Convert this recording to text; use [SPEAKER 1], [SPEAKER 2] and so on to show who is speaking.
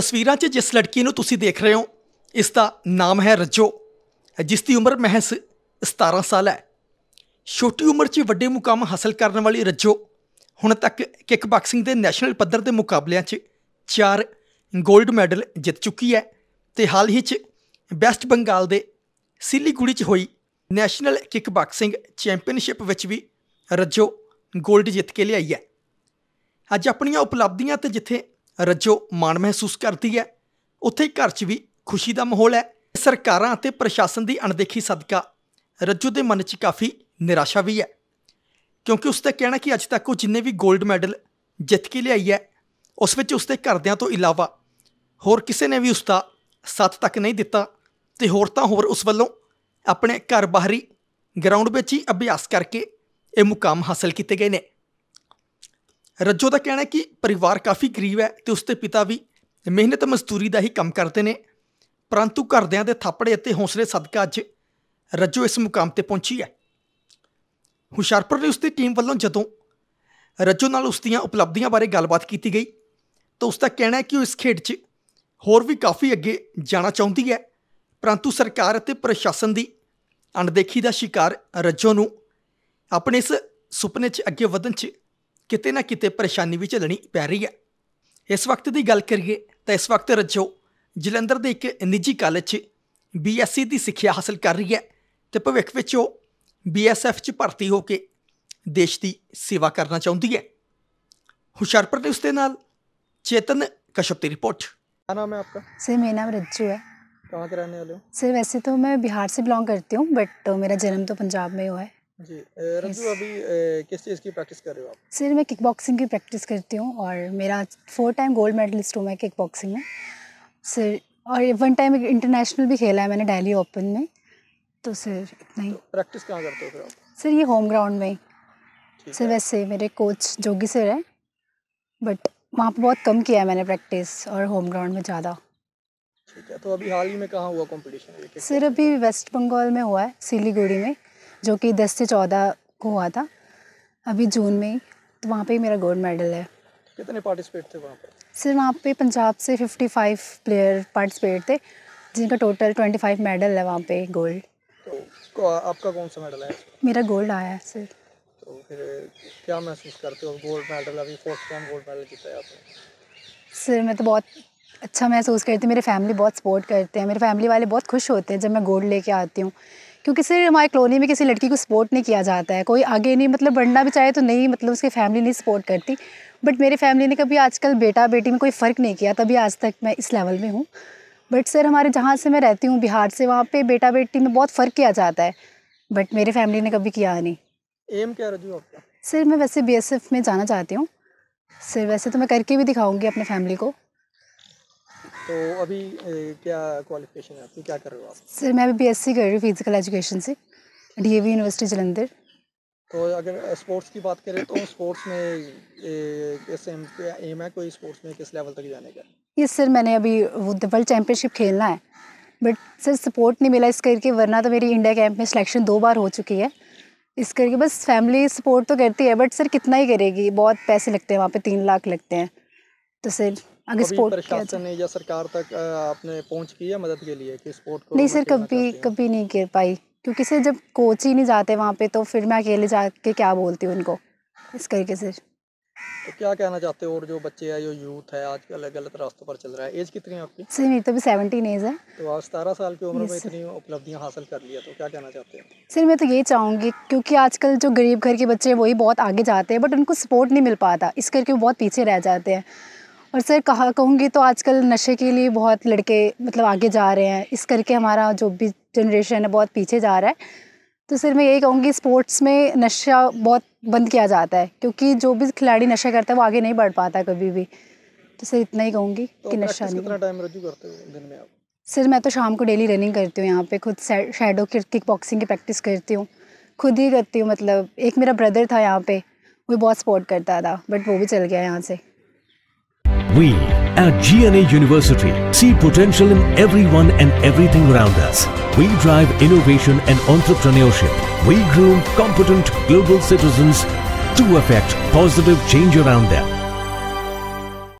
[SPEAKER 1] ਤਸਵੀਰਾਂ 'ਚ ਜਿਸ ਲੜਕੀ ਨੂੰ ਤੁਸੀਂ ਦੇਖ ਰਹੇ ਹੋ ਇਸ ਦਾ ਨਾਮ ਹੈ ਰਜੋ ਜਿਸ ਦੀ ਉਮਰ ਮਹਿਸ 17 ਸਾਲ ਹੈ ਛੋਟੀ ਉਮਰ 'ਚ ਵੱਡੇ ਮੁਕਾਮ ਹਾਸਲ ਕਰਨ ਵਾਲੀ ਰਜੋ ਹੁਣ ਤੱਕ ਕਿਕ ਬਾਕਸਿੰਗ ਦੇ ਨੈਸ਼ਨਲ ਪੱਧਰ ਦੇ ਮੁਕਾਬਲਿਆਂ 'ਚ 4 골ਡ ਮੈਡਲ ਜਿੱਤ ਚੁੱਕੀ ਹੈ ਤੇ ਹਾਲ ਹੀ 'ਚ ਬੈਸਟ ਬੰਗਾਲ ਦੇ ਸਿਲੀਗੁੜੀ 'ਚ ਹੋਈ ਨੈਸ਼ਨਲ ਕਿਕ ਬਾਕਸਿੰਗ ਚੈਂਪੀਅਨਸ਼ਿਪ ਵਿੱਚ ਵੀ ਰਜੋ 골ਡ ਜਿੱਤ ਕੇ ਲਿਆਈ ਹੈ ਅੱਜ ਆਪਣੀਆਂ ਉਪਲਬਧੀਆਂ ਤੇ ਜਿੱਥੇ ਰੱਜੋ ਮਾਣ ਮਹਿਸੂਸ ਕਰਦੀ ਹੈ ਉੱਥੇ ਘਰ 'ਚ ਵੀ ਖੁਸ਼ੀ ਦਾ ਮਾਹੌਲ ਹੈ ਸਰਕਾਰਾਂ ਅਤੇ ਪ੍ਰਸ਼ਾਸਨ ਦੀ ਅਣਦੇਖੀ ਸਦਕਾ ਰੱਜੂ ਦੇ ਮਨ 'ਚ ਕਾਫੀ ਨਿਰਾਸ਼ਾ ਵੀ ਹੈ ਕਿਉਂਕਿ ਉਸ ਦਾ ਕਹਿਣਾ ਕਿ ਅੱਜ ਤੱਕ ਉਹ ਜਿੰਨੇ ਵੀ 골ਡ ਮੈਡਲ ਜਿੱਤ ਕੇ ਲਿਆਈ ਹੈ ਉਸ ਵਿੱਚ ਉਸ ਦੇ ਘਰਦਿਆਂ ਤੋਂ ਇਲਾਵਾ ਹੋਰ ਕਿਸੇ ਨੇ ਵੀ ਉਸ ਦਾ ਸਾਥ ਤੱਕ ਨਹੀਂ ਦਿੱਤਾ ਤੇ ਹੋਰ ਤਾਂ ਹੋਰ ਉਸ ਵੱਲੋਂ ਆਪਣੇ ਘਰ ਬਾਹਰੀ ਗਰਾਊਂਡ ਵਿੱਚ ਹੀ ਅਭਿਆਸ ਕਰਕੇ ਇਹ ਮੁਕਾਮ ਹਾਸਲ ਕੀਤੇ ਗਏ ਨੇ ਰੱਜੋ ਦਾ ਕਹਿਣਾ ਹੈ ਕਿ ਪਰਿਵਾਰ ਕਾਫੀ ਗਰੀਬ ਹੈ ਤੇ ਉਸਦੇ ਪਿਤਾ ਵੀ ਮਿਹਨਤ ਮਜ਼ਦੂਰੀ ਦਾ ਹੀ ਕੰਮ ਕਰਦੇ ਨੇ ਪਰੰਤੂ ਘਰਦਿਆਂ ਦੇ ਥਾਪੜੇ ਅਤੇ ਹੌਸਲੇ ਸਦਕਾ ਅੱਜ ਰੱਜੋ ਇਸ ਮੁਕਾਮ ਤੇ ਪਹੁੰਚੀ ਹੈ ਹੁਸ਼ਿਆਰਪੁਰ ਨੇ ਉਸਦੀ ਟੀਮ ਵੱਲੋਂ ਜਦੋਂ ਰੱਜੋ ਨਾਲ ਉਸਦੀਆਂ ਉਪਲਬਧੀਆਂ ਬਾਰੇ ਗੱਲਬਾਤ ਕੀਤੀ ਗਈ ਤਾਂ ਉਸਦਾ ਕਹਿਣਾ ਹੈ ਕਿ ਉਹ ਇਸ ਖੇਡ 'ਚ ਹੋਰ ਵੀ ਕਾਫੀ ਅੱਗੇ ਜਾਣਾ ਚਾਹੁੰਦੀ ਹੈ ਪਰੰਤੂ ਸਰਕਾਰ ਅਤੇ ਪ੍ਰਸ਼ਾਸਨ ਦੀ ਅਣਦੇਖੀ ਦਾ ਸ਼ਿਕਾਰ ਰੱਜੋ ਨੂੰ ਆਪਣੇ ਇਸ ਸੁਪਨੇ 'ਚ ਅੱਗੇ ਵਧਣ 'ਚ ਕਿਤੇ ਨਾ ਕਿਤੇ ਪਰੇਸ਼ਾਨੀ ਵਿੱਚ ਲੜਨੀ ਪੈ ਰਹੀ ਹੈ ਇਸ ਵਕਤ ਦੀ ਗੱਲ ਕਰੀਏ ਤਾਂ ਇਸ ਵਕਤ ਰਜੋ ਜਲੰਧਰ ਦੇ ਇੱਕ ਨਿੱਜੀ ਕਾਲਜ 'ਚ ਬੀਐਸਸੀ ਦੀ ਸਿੱਖਿਆ ਹਾਸਲ ਕਰ ਰਹੀ ਹੈ ਤੇ ਭਵਿੱਖ ਵਿੱਚ ਉਹ ਬੀਐਸਐਫ 'ਚ ਭਰਤੀ ਹੋ ਕੇ ਦੇਸ਼ ਦੀ ਸੇਵਾ ਕਰਨਾ ਚਾਹੁੰਦੀ ਹੈ ਹੁਸ਼ਿਆਰਪੁਰ ਦੇ ਉਸਤੇ ਨਾਲ ਚੇਤਨ ਕਸ਼ਪ ਦੀ ਰਿਪੋਰਟ
[SPEAKER 2] क्या ਨਾਮ ਹੈ ਆਪਕਾ ਸੇ ਮੇਰਾ ਨਾਮ ਰਜੋ ਹੈ ਕਹਾਂ के ਵਾਲੇ वाले हो सर वैसे तो मैं बिहार से बिलोंग करती हूँ बट तो मेरा जन्म तो पंजाब
[SPEAKER 1] जी अभी किस चीज़ की प्रैक्टिस कर रहे हो आप
[SPEAKER 2] सर मैं किक बॉक्सिंग की प्रैक्टिस करती हूँ और मेरा फोर टाइम गोल्ड मेडलिस्ट हूँ मैं किक बॉक्सिंग में सर और वन टाइम एक इंटरनेशनल भी खेला है मैंने डेली ओपन में तो सर इतना ही तो
[SPEAKER 1] प्रैक्टिस कहाँ करते हो फिर आप
[SPEAKER 2] सर ये होम ग्राउंड में सर वैसे मेरे कोच जोगी सर है बट वहाँ पर बहुत कम किया है मैंने प्रैक्टिस और होम ग्राउंड में ज़्यादा
[SPEAKER 1] ठीक है तो अभी हाल ही में कहाँ हुआ कॉम्पिटिशन सर
[SPEAKER 2] अभी वेस्ट बंगाल में हुआ है सिलीगुड़ी में जो कि दस से चौदह को हुआ था अभी जून में तो वहाँ पे मेरा गोल्ड मेडल है
[SPEAKER 1] कितने पार्टिसिपेट थे वहाँ पर
[SPEAKER 2] सर वहाँ पे पंजाब से 55 प्लेयर पार्टिसिपेट थे जिनका टोटल 25 मेडल है वहाँ पे गोल्ड
[SPEAKER 1] तो आपका कौन सा मेडल है
[SPEAKER 2] मेरा गोल्ड आया है सर
[SPEAKER 1] तो फिर क्या महसूस करते हो गोल्ड मेडल अभी फोर्थ टाइम गोल्ड मेडल जीता है आपने
[SPEAKER 2] सर मैं तो बहुत अच्छा महसूस करती हूँ मेरी फैमिली बहुत सपोर्ट करते हैं मेरे फैमिली वाले बहुत खुश होते हैं जब मैं गोल्ड लेके आती हूँ क्योंकि सिर्फ हमारे कॉलोनी में किसी लड़की को सपोर्ट नहीं किया जाता है कोई आगे नहीं मतलब बढ़ना भी चाहे तो नहीं मतलब उसकी फैमिली नहीं सपोर्ट करती बट मेरे फैमिली ने कभी आजकल बेटा बेटी में कोई फ़र्क नहीं किया तभी आज तक मैं इस लेवल में हूँ बट सर हमारे जहाँ से मैं रहती हूँ बिहार से वहाँ पे बेटा बेटी में बहुत फ़र्क किया जाता है बट मेरे फैमिली ने कभी किया नहीं
[SPEAKER 1] एम क्या रजू आपका
[SPEAKER 2] सर मैं वैसे बीएसएफ में जाना चाहती हूँ सर वैसे तो मैं करके भी दिखाऊँगी अपने फैमिली को
[SPEAKER 1] तो अभी क्या क्वालिफिकेशन है आपकी क्या कर रहे हो आप सर
[SPEAKER 2] मैं अभी बीएससी कर रही हूँ फिजिकल एजुकेशन से डीएवी यूनिवर्सिटी जलंधर
[SPEAKER 1] तो अगर स्पोर्ट्स की बात करें तो स्पोर्ट्स में ऐसे एम है कोई स्पोर्ट्स में किस लेवल तक जाने का
[SPEAKER 2] ये सर मैंने अभी वो वर्ल्ड चैम्पियनशिप खेलना है बट सर सपोर्ट नहीं मिला इस करके वरना तो मेरी इंडिया कैंप में सिलेक्शन दो बार हो चुकी है इस करके बस फैमिली सपोर्ट तो करती है बट सर कितना ही करेगी बहुत पैसे लगते हैं वहाँ पे तीन लाख लगते हैं तो सर अगर स्पोर्ट प्रशासन तो।
[SPEAKER 1] ने या सरकार तक आपने पहुंच की है मदद के लिए कि स्पोर्ट को नहीं सर कभी
[SPEAKER 2] कभी नहीं गिर पाई क्योंकि सर जब कोच ही नहीं जाते वहाँ पे तो फिर मैं अकेले जाके क्या बोलती हूँ उनको इस करके सर
[SPEAKER 1] तो क्या कहना चाहते हो और जो बच्चे हैं जो यूथ है आज अलग गलत रास्तों पर चल रहा है एज कितनी है आपकी सर मेरी
[SPEAKER 2] तो भी सेवनटीन एज है
[SPEAKER 1] तो आज सतारह साल की उम्र में इतनी उपलब्धियां हासिल कर लिया तो क्या कहना चाहते
[SPEAKER 2] हैं सर मैं तो ये चाहूँगी क्योंकि आजकल जो गरीब घर के बच्चे हैं वही बहुत आगे जाते हैं बट उनको सपोर्ट नहीं मिल पाता इस करके वो बहुत पीछे रह जाते हैं और सर कहा कहूँगी तो आजकल नशे के लिए बहुत लड़के मतलब आगे जा रहे हैं इस करके हमारा जो भी जनरेशन है बहुत पीछे जा रहा है तो सर मैं यही कहूँगी स्पोर्ट्स में नशा बहुत बंद किया जाता है क्योंकि जो भी खिलाड़ी नशा करता है वो आगे नहीं बढ़ पाता कभी भी तो सर इतना ही कहूँगी तो कि नशा नहीं
[SPEAKER 1] टाइम
[SPEAKER 2] सर मैं तो शाम को डेली रनिंग करती हूँ यहाँ पे खुद शेडो किक बॉक्सिंग की प्रैक्टिस करती हूँ खुद ही करती हूँ मतलब एक मेरा ब्रदर था यहाँ पे वो बहुत सपोर्ट करता था बट वो भी चल गया यहाँ से We at GNA University see potential in everyone and everything around us. We drive innovation and entrepreneurship. We groom competent global citizens to affect positive change around them.